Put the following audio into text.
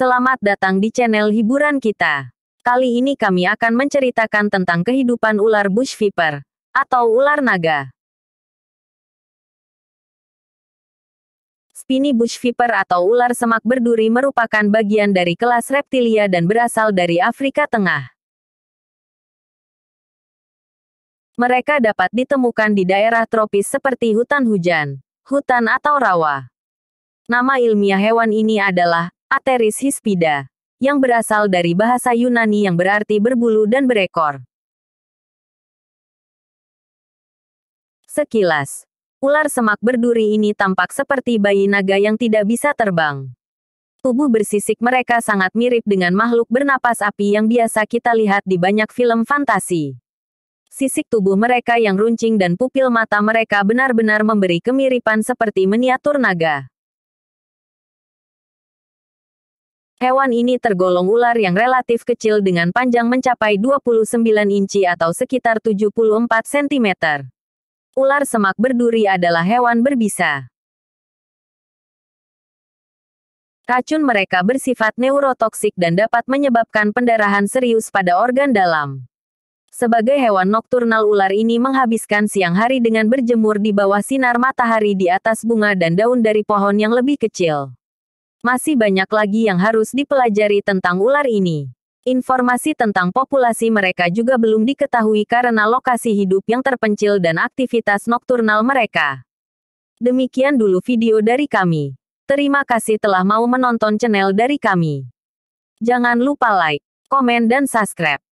Selamat datang di channel hiburan kita. Kali ini kami akan menceritakan tentang kehidupan ular bush viper, atau ular naga. Spiny bush viper atau ular semak berduri merupakan bagian dari kelas reptilia dan berasal dari Afrika Tengah. Mereka dapat ditemukan di daerah tropis seperti hutan hujan, hutan atau rawa. Nama ilmiah hewan ini adalah Ateris hispida, yang berasal dari bahasa Yunani yang berarti berbulu dan berekor. Sekilas, ular semak berduri ini tampak seperti bayi naga yang tidak bisa terbang. Tubuh bersisik mereka sangat mirip dengan makhluk bernapas api yang biasa kita lihat di banyak film fantasi. Sisik tubuh mereka yang runcing dan pupil mata mereka benar-benar memberi kemiripan seperti miniatur naga. Hewan ini tergolong ular yang relatif kecil dengan panjang mencapai 29 inci atau sekitar 74 cm. Ular semak berduri adalah hewan berbisa. Racun mereka bersifat neurotoksik dan dapat menyebabkan pendarahan serius pada organ dalam. Sebagai hewan nokturnal ular ini menghabiskan siang hari dengan berjemur di bawah sinar matahari di atas bunga dan daun dari pohon yang lebih kecil. Masih banyak lagi yang harus dipelajari tentang ular ini. Informasi tentang populasi mereka juga belum diketahui karena lokasi hidup yang terpencil dan aktivitas nokturnal mereka. Demikian dulu video dari kami. Terima kasih telah mau menonton channel dari kami. Jangan lupa like, komen dan subscribe.